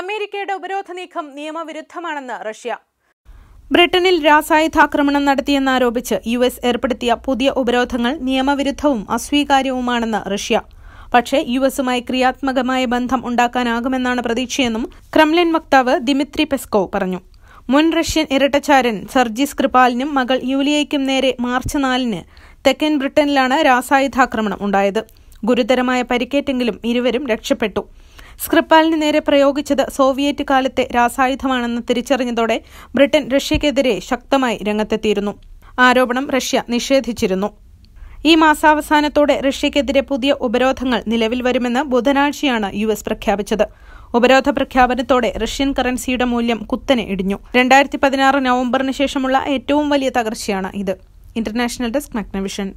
അമേരിക്കയുടെ ഉപരോധ നീക്കം നിയമവിരുദ്ധമാണെന്ന് റഷ്യ ബ്രിട്ടനിൽ രാസായുധാക്രമണം നടത്തിയെന്നാരോപിച്ച് യു എസ് ഏർപ്പെടുത്തിയ പുതിയ ഉപരോധങ്ങൾ നിയമവിരുദ്ധവും അസ്വീകാര്യവുമാണെന്ന് റഷ്യ പക്ഷേ യു എസുമായി ക്രിയാത്മകമായ ബന്ധം ഉണ്ടാക്കാനാകുമെന്നാണ് പ്രതീക്ഷയെന്നും ക്രംലിൻ വക്താവ് ദിമിത്രി പെസ്കോവ് പറഞ്ഞു മുൻ റഷ്യൻ ഇരട്ടച്ചാരൻ സർജി സ്ക്രിപാലിനും മകൾ യൂലിയയ്ക്കും നേരെ മാർച്ച് നാലിന് തെക്കൻ ബ്രിട്ടനിലാണ് രാസായുധാക്രമണം ഉണ്ടായത് ഗുരുതരമായ പരിക്കേറ്റെങ്കിലും ഇരുവരും രക്ഷപ്പെട്ടു സ്ക്രിപ്പാലിന് നേരെ പ്രയോഗിച്ചത് സോവിയറ്റ് കാലത്തെ രാസായുധമാണെന്ന് തിരിച്ചറിഞ്ഞതോടെ ബ്രിട്ടൻ റഷ്യക്കെതിരെ ശക്തമായി രംഗത്തെത്തിയിരുന്നു ആരോപണം റഷ്യ നിഷേധിച്ചിരുന്നു ഈ മാസാവസാനത്തോടെ റഷ്യക്കെതിരെ പുതിയ ഉപരോധങ്ങൾ നിലവിൽ വരുമെന്ന് ബുധനാഴ്ചയാണ് യു എസ് പ്രഖ്യാപിച്ചത് ഉപരോധ പ്രഖ്യാപനത്തോടെ റഷ്യൻ കറൻസിയുടെ മൂല്യം കുത്തനെ ഇടിഞ്ഞു രണ്ടായിരത്തി പതിനാറ് നവംബറിന് ശേഷമുള്ള ഏറ്റവും വലിയ തകർച്ചയാണ് ഇത് ഇന്റർനാഷണൽ ഡെസ്ക് മഗ്നവിഷൻ